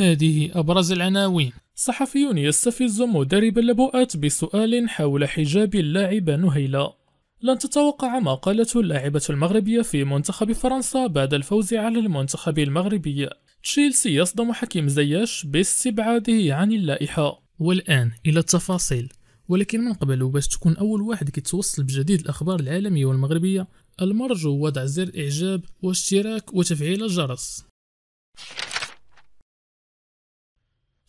هذه أبرز العناوين صحفي يستفز مدرب اللبؤات بسؤال حول حجاب اللاعبة نهيلة لن تتوقع ما قالته اللاعبة المغربية في منتخب فرنسا بعد الفوز على المنتخب المغربي تشيلسي يصدم حكيم زياش باستبعاده عن اللائحة والآن إلى التفاصيل ولكن من قبل باش تكون أول واحد كيتوصل بجديد الأخبار العالمية والمغربية المرجو وضع زر إعجاب واشتراك وتفعيل الجرس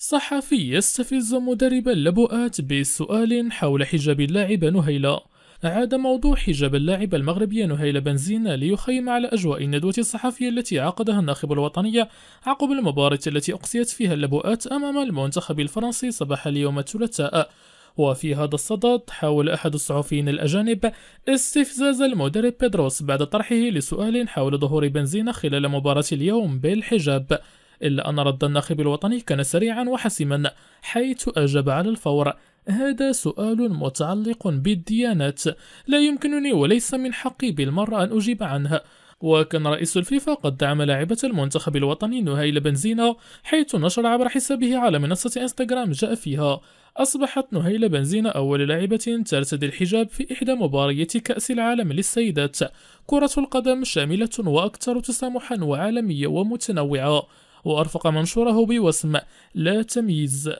صحفي يستفز مدرب اللبؤات بسؤال حول حجاب اللاعب نهيلة عاد موضوع حجاب اللاعب المغربي نهيلة بنزين ليخيم على أجواء الندوة الصحفية التي عقدها الناخب الوطني عقب المباراة التي أقصيت فيها اللبؤات أمام المنتخب الفرنسي صباح اليوم الثلاثاء وفي هذا الصدد حاول أحد الصحفيين الأجانب استفزاز المدرب بيدروس بعد طرحه لسؤال حول ظهور بنزينا خلال مباراة اليوم بالحجاب إلا أن رد الناخب الوطني كان سريعا وحسما حيث أجاب على الفور هذا سؤال متعلق بالديانات لا يمكنني وليس من حقي بالمرة أن أجيب عنها وكان رئيس الفيفا قد دعم لاعبة المنتخب الوطني نهيل بنزينا حيث نشر عبر حسابه على منصة انستغرام جاء فيها أصبحت نهيل بنزينا أول لاعبة ترتدي الحجاب في إحدى مباريات كأس العالم للسيدات كرة القدم شاملة وأكثر تسامحا وعالمية ومتنوعة وأرفق منشوره بوسم لا تمييز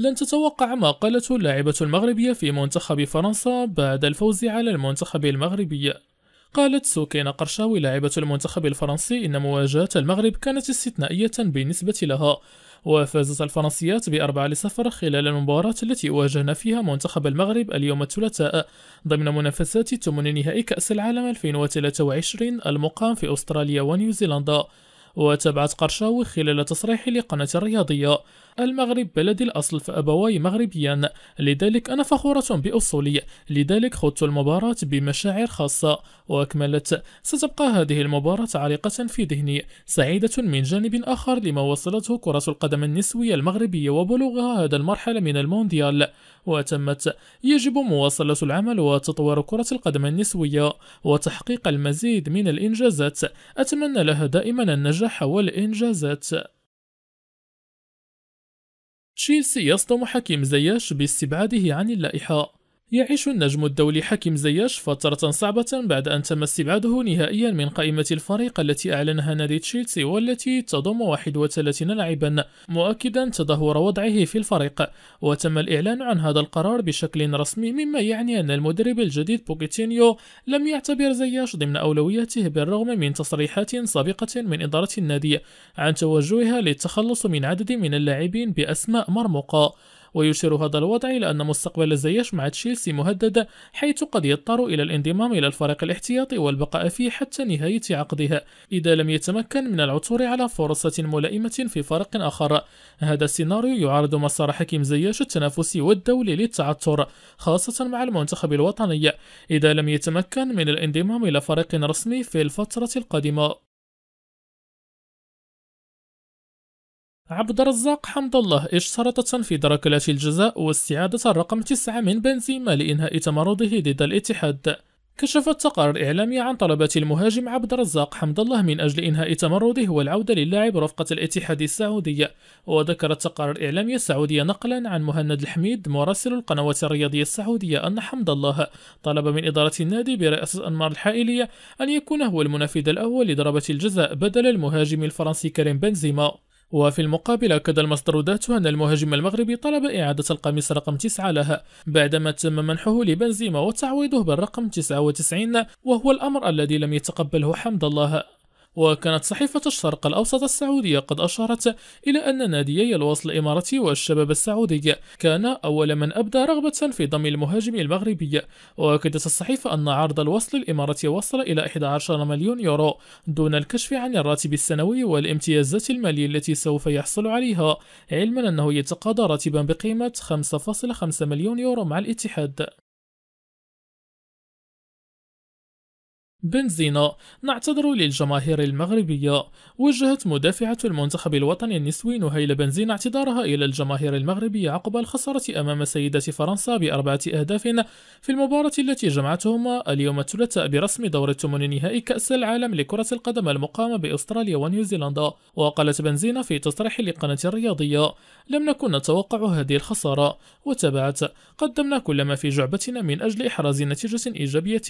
لن تتوقع ما قالته اللاعبة المغربية في منتخب فرنسا بعد الفوز على المنتخب المغربي قالت سوكينا قرشاوي لاعبة المنتخب الفرنسي إن مواجهة المغرب كانت استثنائية بالنسبة لها وفازت الفرنسيات بأربعة لصفر خلال المباراة التي واجهنا فيها منتخب المغرب اليوم الثلاثاء ضمن منافسات ثمن نهائي كأس العالم 2023 المقام في أستراليا ونيوزيلندا وتابعت قرشاوي خلال تصريح لقناة الرياضية المغرب بلدي الأصل فأبواي مغربيان لذلك أنا فخورة بأصولي لذلك خضت المباراة بمشاعر خاصة وأكملت ستبقى هذه المباراة عالقة في ذهني سعيدة من جانب آخر لما وصلته كرة القدم النسوية المغربية وبلوغها هذا المرحلة من المونديال وتمت يجب مواصلة العمل وتطوير كرة القدم النسوية وتحقيق المزيد من الإنجازات أتمنى لها دائما النجاح والإنجازات تشيلسي يصدم حكيم زياش باستبعاده عن اللائحة يعيش النجم الدولي حكيم زياش فترة صعبة بعد أن تم استبعاده نهائيا من قائمة الفريق التي أعلنها نادي تشيلسي والتي تضم 31 لاعبا مؤكدا تدهور وضعه في الفريق وتم الإعلان عن هذا القرار بشكل رسمي مما يعني أن المدرب الجديد بوكيتينيو لم يعتبر زياش ضمن أولوياته بالرغم من تصريحات سابقة من إدارة النادي عن توجهها للتخلص من عدد من اللاعبين بأسماء مرموقة ويشير هذا الوضع إلى أن مستقبل الزياش مع تشيلسي مهدد حيث قد يضطر إلى الانضمام إلى الفريق الاحتياطي والبقاء فيه حتى نهاية عقدها إذا لم يتمكن من العثور على فرصة ملائمة في فريق آخر هذا السيناريو يعارض مسار حكيم زياش التنافسي والدولي للتعثر خاصة مع المنتخب الوطني إذا لم يتمكن من الانضمام إلى فريق رسمي في الفترة القادمة عبد الرزاق حمد الله اشترط في ركلة الجزاء واستعادة الرقم 9 من بنزيما لإنهاء تمرده ضد الاتحاد كشف التقارير الإعلامية عن طلبات المهاجم عبد الرزاق حمد الله من أجل إنهاء تمرده والعودة للاعب رفقة الاتحاد السعودي وذكر التقرير الإعلامي السعودي نقلا عن مهند الحميد مراسل القنوات الرياضية السعودية أن حمد الله طلب من إدارة النادي برئاسة أنمار الحائلية أن يكون هو المنافذ الأول لضربة الجزاء بدل المهاجم الفرنسي كريم بنزيما وفي المقابل أكد المصدر ذاته أن المهاجم المغربي طلب إعادة القميص رقم 9 لها بعدما تم منحه لبنزيما وتعويضه بالرقم 99 وهو الأمر الذي لم يتقبله حمد الله وكانت صحيفة الشرق الأوسط السعودية قد أشارت إلى أن ناديي الوصل الإماراتي والشباب السعودي كان أول من أبدى رغبة في ضم المهاجم المغربي وأكدت الصحيفة أن عرض الوصل الإماراتي وصل إلى 11 مليون يورو دون الكشف عن الراتب السنوي والامتيازات المالية التي سوف يحصل عليها علما أنه يتقاضى راتبا بقيمة 5.5 مليون يورو مع الاتحاد بنزينا نعتذر للجماهير المغربية وجهت مدافعة المنتخب الوطني النسوي نهيلة بنزينا اعتذارها إلى الجماهير المغربية عقب الخسارة أمام سيدة فرنسا بأربعة أهداف في المباراة التي جمعتهما اليوم الثلاثاء برسم دور الثمن نهائي كأس العالم لكرة القدم المقامة بأستراليا ونيوزيلندا وقالت بنزينا في تصريح لقناة الرياضية لم نكن نتوقع هذه الخسارة وتابعت قدمنا كل ما في جعبتنا من أجل إحراز نتيجة إيجابية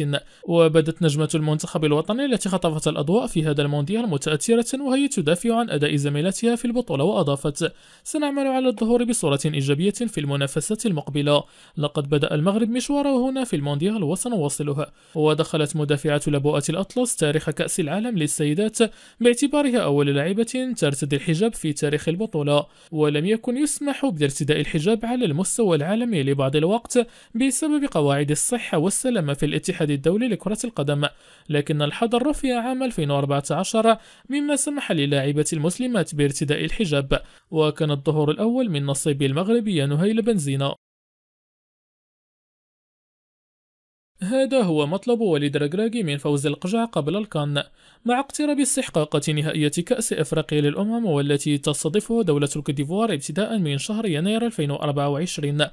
وبدت نجمة المنتخب الوطني التي خطفت الأضواء في هذا المونديال متأثرة وهي تدافع عن أداء زميلتها في البطولة وأضافت سنعمل على الظهور بصورة إيجابية في المنافسة المقبلة لقد بدأ المغرب مشواره هنا في المونديال وسنواصلها ودخلت مدافعة لبؤة الأطلس تاريخ كأس العالم للسيدات باعتبارها أول لاعبة ترتدي الحجاب في تاريخ البطولة ولم يكن يسمح بارتداء الحجاب على المستوى العالمي لبعض الوقت بسبب قواعد الصحة والسلامة في الاتحاد الدولي لكرة القدم لكن الحظر رفع عام 2014 مما سمح للاعبة المسلمات بارتداء الحجاب وكان الظهور الأول من نصيب المغربية نهيل بنزينة هذا هو مطلب وليد راجراجي من فوز القجع قبل الكان مع اقتراب استحقاقات نهائية كأس أفريقيا للأمم والتي تستضيفه دولة الكوت ابتداء من شهر يناير 2024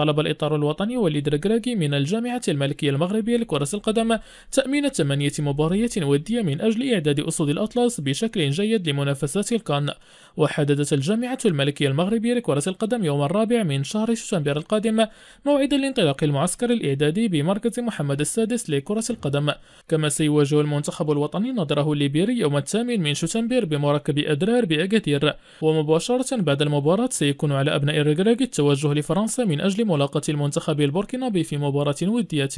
طلب الإطار الوطني وليد ركراكي من الجامعة الملكية المغربية لكرة القدم تأمين ثمانية مباريات ودية من أجل إعداد أسود الأطلس بشكل جيد لمنافسات الكان وحددت الجامعة الملكية المغربية لكرة القدم يوم الرابع من شهر شتنبر القادم موعدا لانطلاق المعسكر الإعدادي بمركز محمد السادس لكرة القدم كما سيواجه المنتخب الوطني نظره الليبيري يوم الثامن من شتنبر بمركب أدرار بأكادير ومباشرة بعد المباراة سيكون على أبناء الركراكي التوجه لفرنسا من أجل ملاقاة المنتخب البوركينابي في مباراة ودية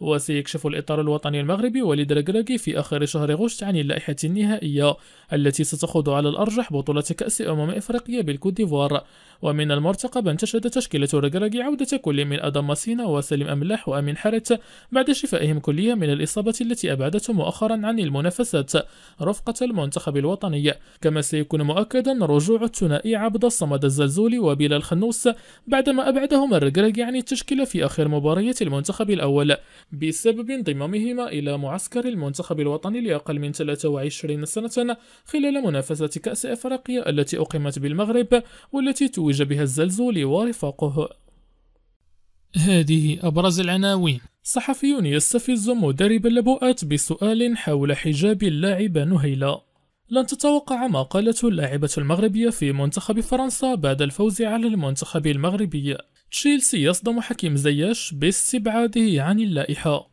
وسيكشف الإطار الوطني المغربي وليد ركراكي في آخر شهر غشت عن اللائحة النهائية التي ستخوض على الأرجح بطولة كأس أمم إفريقيا بالكوت ديفوار ومن المرتقب أن تشهد تشكيلة ركراكي عودة كل من أدم سينا وسليم أملاح وأمين حارث بعد شفائهم كليا من الإصابة التي أبعدته مؤخرا عن المنافسات رفقة المنتخب الوطني كما سيكون مؤكدا رجوع الثنائي عبد الصمد الزلزولي وبلال خنوس بعدما أبعدهما الركراكي عن التشكيلة في آخر مباريات المنتخب الأول بسبب انضمامهما إلى معسكر المنتخب الوطني لأقل من 23 سنة خلال منافسة كأس إفريقيا التي أقيمت بالمغرب والتي توج بها الزلزول ورفاقه هذه أبرز العناوين صحفي يستفز مدرب اللبؤات بسؤال حول حجاب اللاعب نهيلة لن تتوقع ما قالته اللاعبة المغربية في منتخب فرنسا بعد الفوز على المنتخب المغربي تشيلسي يصدم حكيم زياش باستبعاده عن اللائحة